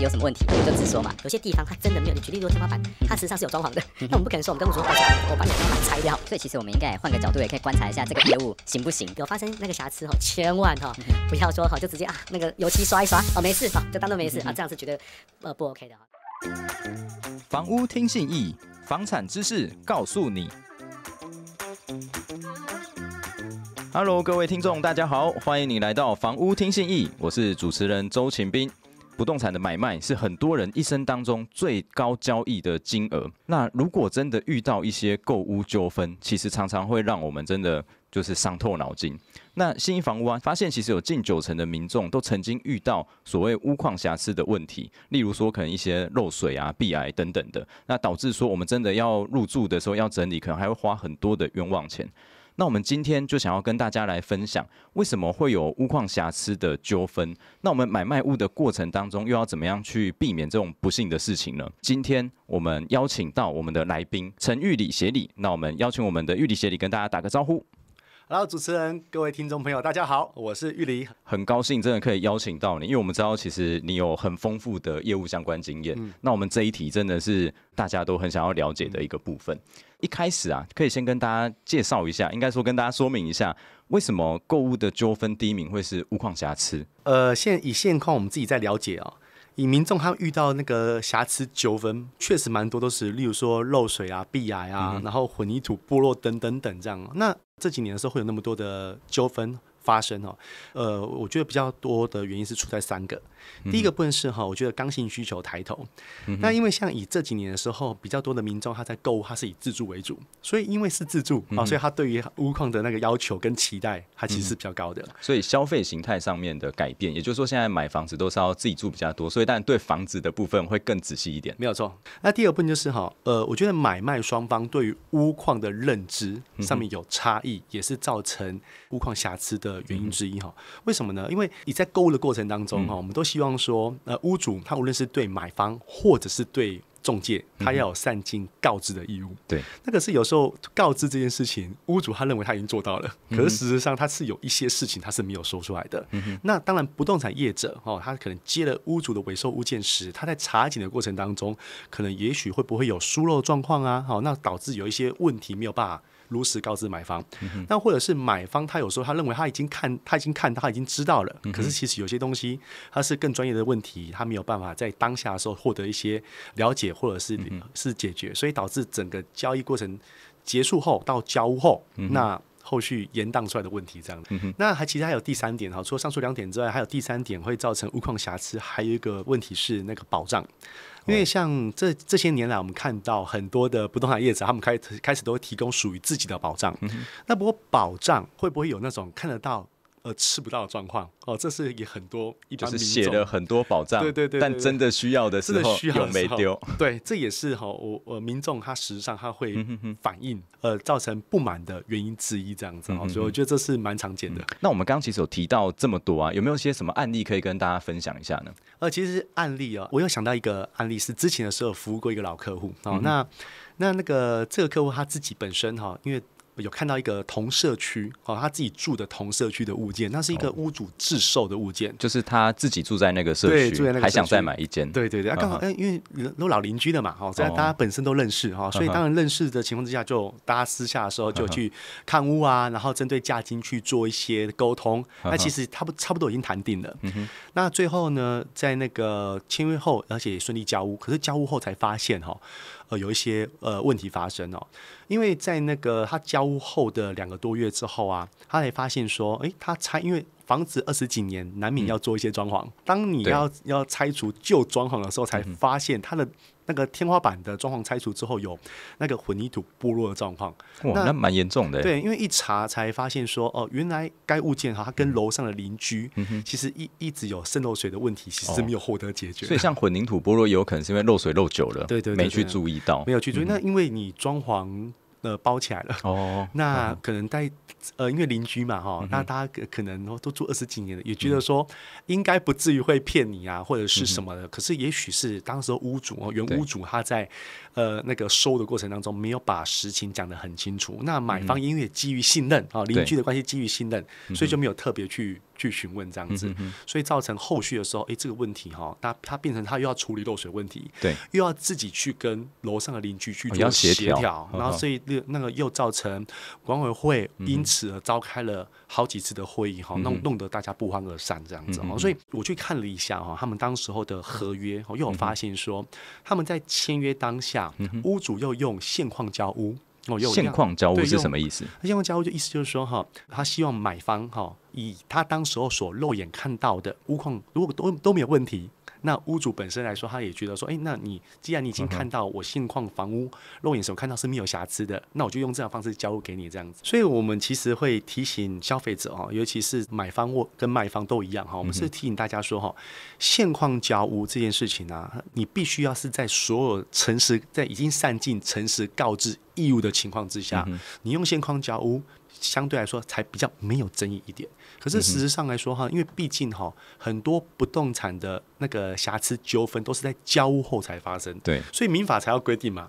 有什么问题你就直说嘛。有些地方它真的没有，你举例说天花板，它实际上是有装潢的，那我们不可能说我们跟我说话，我把你天花板拆掉。所以其实我们应该换个角度，也可以观察一下这个业务行不行。有发生那个瑕疵哈，千万哈不要说哈就直接啊那个油漆刷一刷哦没事哈，就当做没事啊，这样是绝得呃不 OK 的。哈。房屋听信义，房产知识告诉你。Hello，各位听众，大家好，欢迎你来到房屋听信义，我是主持人周秦斌。不动产的买卖是很多人一生当中最高交易的金额。那如果真的遇到一些购屋纠纷，其实常常会让我们真的就是伤透脑筋。那新房屋啊，发现其实有近九成的民众都曾经遇到所谓屋况瑕疵的问题，例如说可能一些漏水啊、壁癌等等的，那导致说我们真的要入住的时候要整理，可能还会花很多的冤枉钱。那我们今天就想要跟大家来分享，为什么会有屋况瑕疵的纠纷？那我们买卖屋的过程当中，又要怎么样去避免这种不幸的事情呢？今天我们邀请到我们的来宾陈玉理协理，那我们邀请我们的玉理协理跟大家打个招呼。Hello，主持人，各位听众朋友，大家好，我是玉林，很高兴真的可以邀请到你，因为我们知道其实你有很丰富的业务相关经验。那我们这一题真的是大家都很想要了解的一个部分。一开始啊，可以先跟大家介绍一下，应该说跟大家说明一下，为什么购物的纠纷第一名会是物况瑕疵？呃，现以现况，我们自己在了解啊。以民众他遇到那个瑕疵纠纷，确实蛮多都是，例如说漏水啊、壁癌啊，然后混凝土剥落等等等这样。那这几年的时候会有那么多的纠纷？发生哦，呃，我觉得比较多的原因是出在三个。第一个部分是哈，我觉得刚性需求抬头。那因为像以这几年的时候，比较多的民众他在购物，他是以自住为主，所以因为是自住啊，所以他对于屋况的那个要求跟期待，他其实是比较高的。所以消费形态上面的改变，也就是说现在买房子都是要自己住比较多，所以但对房子的部分会更仔细一点。没有错。那第二部分就是哈，呃，我觉得买卖双方对于屋况的认知上面有差异，也是造成屋况瑕疵的。原因之一哈，为什么呢？因为你在购物的过程当中哈，我们都希望说，呃，屋主他无论是对买方或者是对中介，他要有善尽告知的义务。对，那可是有时候告知这件事情，屋主他认为他已经做到了，可是事实上他是有一些事情他是没有说出来的。那当然，不动产业者哦，他可能接了屋主的回售物件时，他在查井的过程当中，可能也许会不会有疏漏状况啊？好，那导致有一些问题没有办法。如实告知买方，那或者是买方他有时候他认为他已经看他已经看他已经知道了，可是其实有些东西他是更专业的问题，他没有办法在当下的时候获得一些了解或者是是解决，所以导致整个交易过程结束后到交屋后那。后续延宕出来的问题，这样的。那还其实还有第三点，哈，除了上述两点之外，还有第三点会造成物况瑕疵，还有一个问题是那个保障，因为像这这些年来，我们看到很多的不动产业者，他们开开始都会提供属于自己的保障。那不过保障会不会有那种看得到？呃，吃不到的状况哦，这是也很多，就是写了很多保障，对对对，但真的需要的时候又没丢，对，这也是哈，我呃民众他实际上他会反应，呃，造成不满的原因之一这样子啊，所以我觉得这是蛮常见的。那我们刚刚其实有提到这么多啊，有没有些什么案例可以跟大家分享一下呢？呃，其实案例啊，我又想到一个案例是之前的时候服务过一个老客户哦，那那那个这个客户他自己本身哈，因为。有看到一个同社区哦，他自己住的同社区的物件，那是一个屋主自售的物件，就是他自己住在那个社区，还想再买一件，对对对，刚好哎，因为都老邻居了嘛，哈，在大家本身都认识哈，所以当然认识的情况之下，就大家私下的时候就去看屋啊，然后针对价金去做一些沟通，那其实差不差不多已经谈定了，那最后呢，在那个签约后，而且也顺利交屋，可是交屋后才发现哈。呃，有一些呃问题发生哦，因为在那个他交屋后的两个多月之后啊，他才发现说，哎，他拆，因为房子二十几年，难免要做一些装潢，当你要要拆除旧装潢的时候，才发现他的。那个天花板的装潢拆除之后，有那个混凝土剥落的状况，哇，那蛮严重的。对，因为一查才发现说，哦，原来该物件哈，它跟楼上的邻居其实一一直有渗漏水的问题，其实没有获得解决。所以像混凝土剥落，有可能是因为漏水漏久了，对对，没去注意到，没有去注意。那因为你装潢。呃，包起来了。哦，那可能在呃，因为邻居嘛，哈，那大家可能都住二十几年了，也觉得说应该不至于会骗你啊，或者是什么的。可是，也许是当时屋主哦，原屋主他在呃那个收的过程当中，没有把实情讲得很清楚。那买方因为基于信任啊，邻居的关系基于信任，所以就没有特别去。去询问这样子，所以造成后续的时候，哎，这个问题哈，那他变成他又要处理漏水问题，对，又要自己去跟楼上的邻居去协调，然后所以那那个又造成管委会因此而召开了好几次的会议哈，弄弄得大家不欢而散这样子啊，所以我去看了一下哈，他们当时候的合约，又有发现说他们在签约当下，屋主又用现况交屋。现况交物是什么意思？现况交物就意思就是说哈，他希望买方哈，以他当时候所肉眼看到的屋况，如果都都没有问题。那屋主本身来说，他也觉得说，哎，那你既然你已经看到我现况房屋露眼时，候看到是没有瑕疵的，那我就用这种方式交屋给你这样子。所以，我们其实会提醒消费者哦，尤其是买方或跟卖方都一样哈，我们是提醒大家说哈，现况交屋这件事情呢，你必须要是在所有诚实、在已经散尽诚实告知义务的情况之下，你用现况交屋。相对来说才比较没有争议一点，可是事实上来说哈，因为毕竟哈，很多不动产的那个瑕疵纠纷都是在交屋后才发生，对，所以民法才要规定嘛，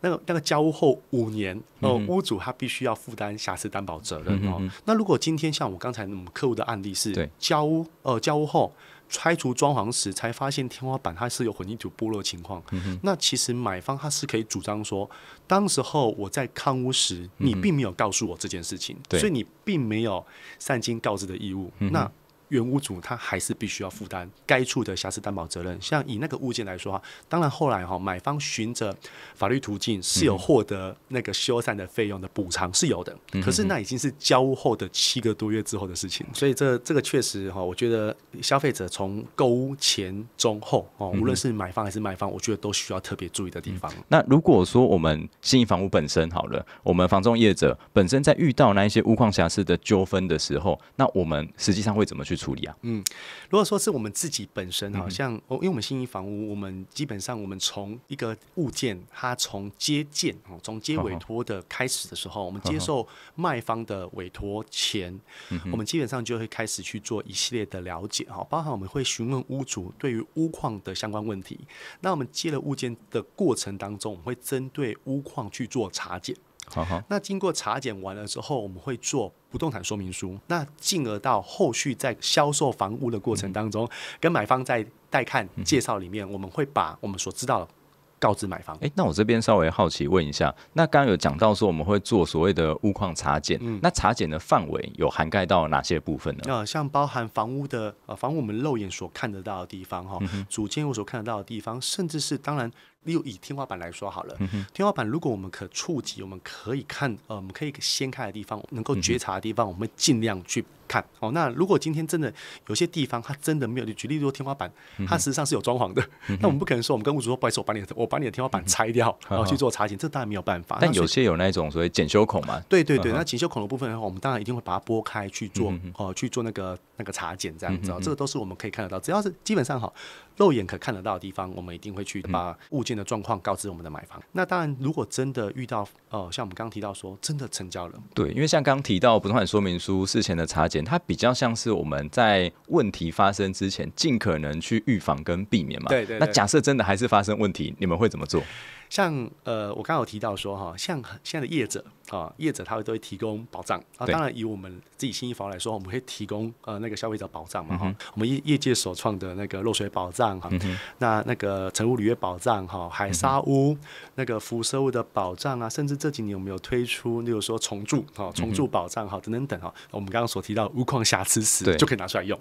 那个那个交屋后五年，哦，屋主他必须要负担瑕疵担保责任哦。那如果今天像我刚才那么客户的案例是交屋，呃，交屋后。拆除装潢时才发现天花板它是有混凝土剥落情况，那其实买方他是可以主张说，当时候我在看屋时你并没有告诉我这件事情，所以你并没有善尽告知的义务。那。原屋主他还是必须要负担该处的瑕疵担保责任。像以那个物件来说哈，当然后来哈，买方循着法律途径是有获得那个修缮的费用的补偿是有的，可是那已经是交屋后的七个多月之后的事情。所以这这个确实哈，我觉得消费者从购物前、中、后哦，无论是买方还是卖方，我觉得都需要特别注意的地方。那如果说我们新营房屋本身好了，我们房中业者本身在遇到那一些屋况瑕疵的纠纷的时候，那我们实际上会怎么去？处理啊，嗯，如果说是我们自己本身，好像，哦，因为我们心义房屋，我们基本上我们从一个物件，它从接件，哦，从接委托的开始的时候，我们接受卖方的委托前，我们基本上就会开始去做一系列的了解，哈，包含我们会询问屋主对于屋况的相关问题，那我们接了物件的过程当中，我们会针对屋况去做查检。那经过查检完了之后，我们会做不动产说明书，那进而到后续在销售房屋的过程当中，跟买方在带看介绍里面，我们会把我们所知道的告知买方。哎，那我这边稍微好奇问一下，那刚刚有讲到说我们会做所谓的物况查检，那查检的范围有涵盖到哪些部分呢？呃，像包含房屋的呃房屋我们肉眼所看得到的地方哈，主建物所看得到的地方，甚至是当然。例如以天花板来说好了，天花板如果我们可触及，我们可以看呃，我们可以掀开的地方，能够觉察的地方，我们尽量去看。哦，那如果今天真的有些地方它真的没有，举例如天花板，它实际上是有装潢的，那我们不可能说我们跟物主说，不好意思，我把你我把你的天花板拆掉，然后去做查检，这当然没有办法。但有些有那种所谓检修孔嘛，对对对，那检修孔的部分的话，我们当然一定会把它拨开去做哦，去做那个那个查检，这样子哦，这个都是我们可以看得到，只要是基本上哈，肉眼可看得到的地方，我们一定会去把物件。的状况告知我们的买房。那当然，如果真的遇到，呃，像我们刚刚提到说，真的成交了，对，因为像刚提到不动产说明书事前的查检，它比较像是我们在问题发生之前，尽可能去预防跟避免嘛。对对。那假设真的还是发生问题，你们会怎么做？像呃，我刚有提到说哈，像现在的业者啊，业者他会都会提供保障啊。当然，以我们自己新一房来说，我们会提供呃那个消费者保障嘛哈。我们业业界所创的那个漏水保障哈，那那个乘屋履约保障哈，海砂屋那个辐射物的保障啊，甚至这几年我们有推出，例如说重铸哈、重铸保障哈等等等哈。我们刚刚所提到屋况瑕疵时就可以拿出来用，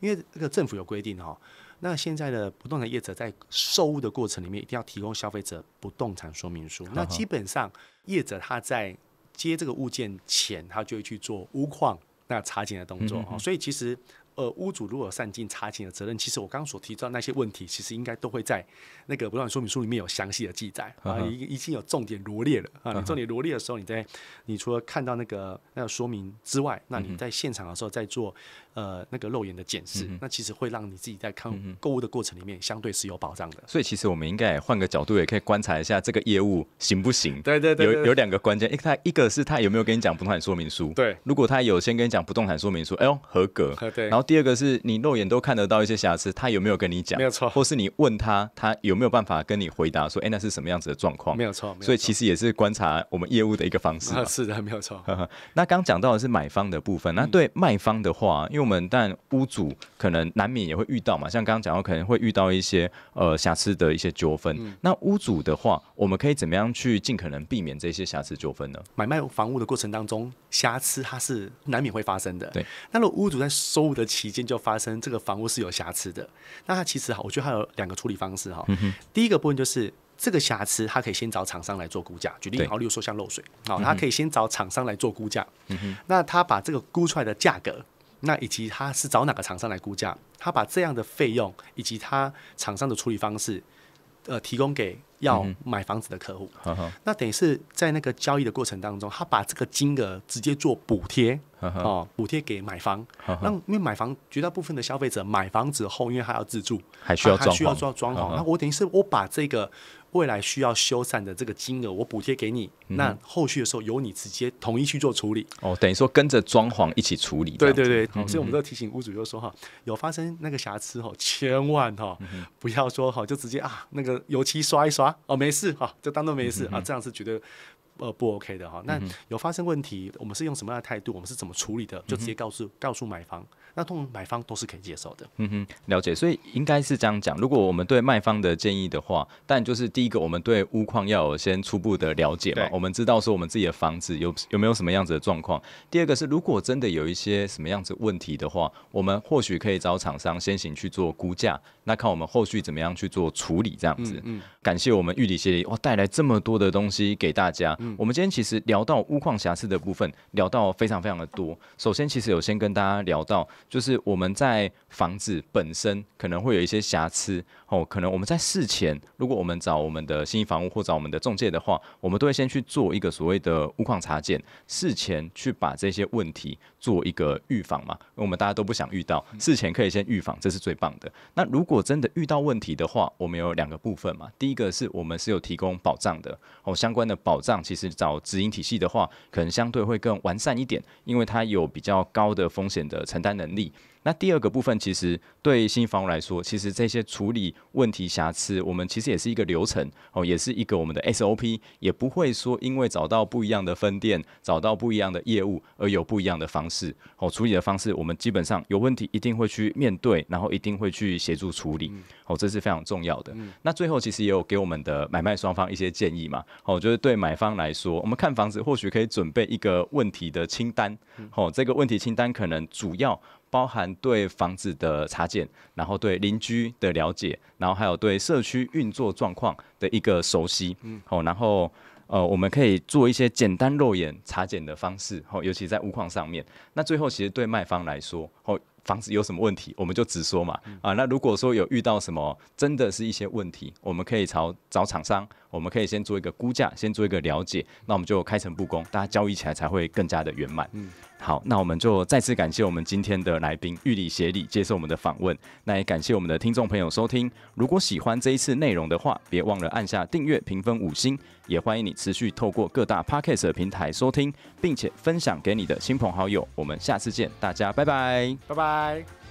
因为那个政府有规定哈。那现在的不动产业者在售物的过程里面，一定要提供消费者不动产说明书。那基本上，业者他在接这个物件前，他就会去做屋况那查检的动作所以其实。呃，屋主如果有散尽查清的责任，其实我刚刚所提到那些问题，其实应该都会在那个不动产说明书里面有详细的记载啊，已已经有重点罗列了啊。你重点罗列的时候，你在你除了看到那个那个说明之外，那你在现场的时候在做呃那个肉眼的检视，那其实会让你自己在看购物的过程里面相对是有保障的。所以，其实我们应该换个角度，也可以观察一下这个业务行不行？对对对，有有两个关键，一他一个是他有没有跟你讲不动产说明书？对，如果他有先跟你讲不动产说明书，哎呦合格，然后。第二个是你肉眼都看得到一些瑕疵，他有没有跟你讲？没有错。或是你问他，他有没有办法跟你回答说，哎，那是什么样子的状况？没有错。所以其实也是观察我们业务的一个方式。啊，是的，没有错。那刚讲到的是买方的部分，那对卖方的话，因为我们但屋主可能难免也会遇到嘛，像刚刚讲到可能会遇到一些呃瑕疵的一些纠纷。那屋主的话，我们可以怎么样去尽可能避免这些瑕疵纠纷呢？买卖房屋的过程当中，瑕疵它是难免会发生的。对。那如果屋主在收的。期间就发生这个房屋是有瑕疵的，那它其实哈，我觉得它有两个处理方式哈。第一个部分就是这个瑕疵，它可以先找厂商来做估价。举例，好，例如说像漏水，好，它可以先找厂商来做估价。那他把这个估出来的价格，那以及他是找哪个厂商来估价，他把这样的费用以及他厂商的处理方式，呃，提供给。要买房子的客户，那等于是在那个交易的过程当中，他把这个金额直接做补贴，哦，补贴给买房。那因为买房绝大部分的消费者买房子后，因为他要自住，还需要他需要做装潢。那我等于是我把这个未来需要修缮的这个金额，我补贴给你，那后续的时候由你直接统一去做处理。哦，等于说跟着装潢一起处理。对对对，所以我们都提醒屋主就说哈，有发生那个瑕疵哦，千万哈不要说哈就直接啊那个油漆刷一刷。哦，没事啊，就当做没事啊，这样是觉得。呃，不 OK 的哈。那有发生问题，我们是用什么样的态度？我们是怎么处理的？就直接告诉告诉买方，那通常买方都是可以接受的。嗯哼，了解。所以应该是这样讲。如果我们对卖方的建议的话，但就是第一个，我们对屋况要有先初步的了解嘛。我们知道说我们自己的房子有有没有什么样子的状况。第二个是，如果真的有一些什么样子问题的话，我们或许可以找厂商先行去做估价，那看我们后续怎么样去做处理这样子。嗯，感谢我们玉里协力哇，带来这么多的东西给大家。我们今天其实聊到屋况瑕疵的部分，聊到非常非常的多。首先，其实有先跟大家聊到，就是我们在房子本身可能会有一些瑕疵哦，可能我们在事前，如果我们找我们的新屋或找我们的中介的话，我们都会先去做一个所谓的屋况查件，事前去把这些问题做一个预防嘛，因为我们大家都不想遇到。事前可以先预防，这是最棒的。那如果真的遇到问题的话，我们有两个部分嘛，第一个是我们是有提供保障的哦，相关的保障。其实找直营体系的话，可能相对会更完善一点，因为它有比较高的风险的承担能力。那第二个部分，其实对新房来说，其实这些处理问题瑕疵，我们其实也是一个流程哦，也是一个我们的 SOP，也不会说因为找到不一样的分店，找到不一样的业务而有不一样的方式哦。处理的方式，我们基本上有问题一定会去面对，然后一定会去协助处理哦，这是非常重要的。那最后其实也有给我们的买卖双方一些建议嘛。哦，就是对买方来说，我们看房子或许可以准备一个问题的清单哦，这个问题清单可能主要。包含对房子的查检，然后对邻居的了解，然后还有对社区运作状况的一个熟悉，嗯，哦，然后呃，我们可以做一些简单肉眼查检的方式，哦，尤其在屋况上面。那最后其实对卖方来说，哦，房子有什么问题，我们就直说嘛，啊，那如果说有遇到什么真的是一些问题，我们可以朝找厂商，我们可以先做一个估价，先做一个了解，那我们就开诚布公，大家交易起来才会更加的圆满。嗯。好，那我们就再次感谢我们今天的来宾玉里协理接受我们的访问。那也感谢我们的听众朋友收听。如果喜欢这一次内容的话，别忘了按下订阅、评分五星。也欢迎你持续透过各大 podcast 平台收听，并且分享给你的亲朋好友。我们下次见，大家拜拜，拜拜。